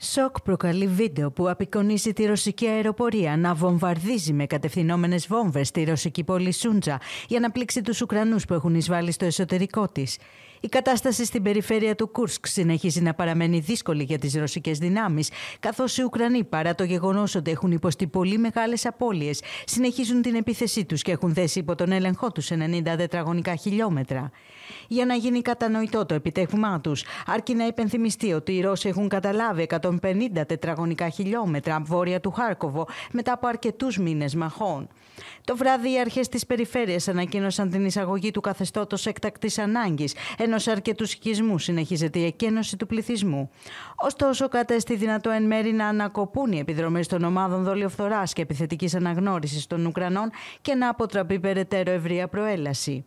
Σοκ προκαλεί βίντεο που απεικονίζει τη ρωσική αεροπορία να βομβαρδίζει με κατευθυνόμενες βόμβες τη ρωσική πόλη Σούντζα για να πλήξει τους Ουκρανούς που έχουν εισβάλει στο εσωτερικό της. Η κατάσταση στην περιφέρεια του Κούρσκ συνεχίζει να παραμένει δύσκολη για τις ρωσικές δυνάμεις, καθώς οι Ουκρανοί, παρά το γεγονός ότι έχουν υποστεί πολύ μεγάλες απώλειες, συνεχίζουν την επίθεσή τους και έχουν θέσει υπό τον έλεγχό τους 90 τετραγωνικά χιλιόμετρα. Για να γίνει κατανοητό το επιτεύγμά τους, αρκεί να υπενθυμιστεί ότι οι Ρώσοι έχουν καταλάβει 150 τετραγωνικά χιλιόμετρα βόρεια του Χάρκοβο μετά από αρκετούς μήνες μαχών. Το βράδυ, οι αρχές της περιφέρειας ανακοίνωσαν την εισαγωγή του καθεστώτος έκτακτης ανάγκης, ενώ αρκετούς οικισμούς συνεχίζεται η εκένωση του πληθυσμού. Ωστόσο, κατέστη δυνατό εν μέρη να ανακοπούν οι επιδρομές των ομάδων δολιοφθορά και επιθετικής αναγνώρισης των Ουκρανών και να αποτραπεί περαιτέρω ευρεία προέλαση.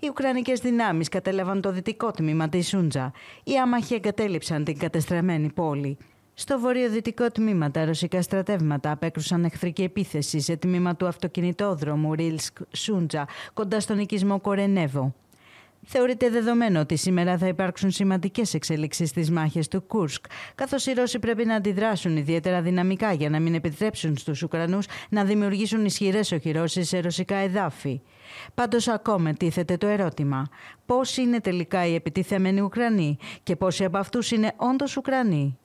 Οι Ουκρανικές δυνάμεις κατέλαβαν το δυτικό τμήμα της Σούντζα. Οι άμαχοι εγκατέλειψαν την κατεστραμμένη πόλη. Στο βορειοδυτικό τμήμα τα ρωσικά στρατεύματα απέκρουσαν εχθρική επίθεση σε τμήμα του αυτοκινητόδρομου Ρίλσκ Σούντζα κοντά στον οικισμό Κορενέβο. Θεωρείται δεδομένο ότι σήμερα θα υπάρξουν σημαντικές εξελίξεις στις μάχες του Κούρσκ, καθώς οι Ρώσοι πρέπει να αντιδράσουν ιδιαίτερα δυναμικά για να μην επιτρέψουν στους Ουκρανούς να δημιουργήσουν ισχυρές οχυρώσεις σε ρωσικά εδάφη. Πάντως, ακόμα τίθεται το ερώτημα: Πόσοι είναι τελικά οι επιτιθέμενοι Ουκρανοί και πόσοι από αυτούς είναι όντως Ουκρανοί.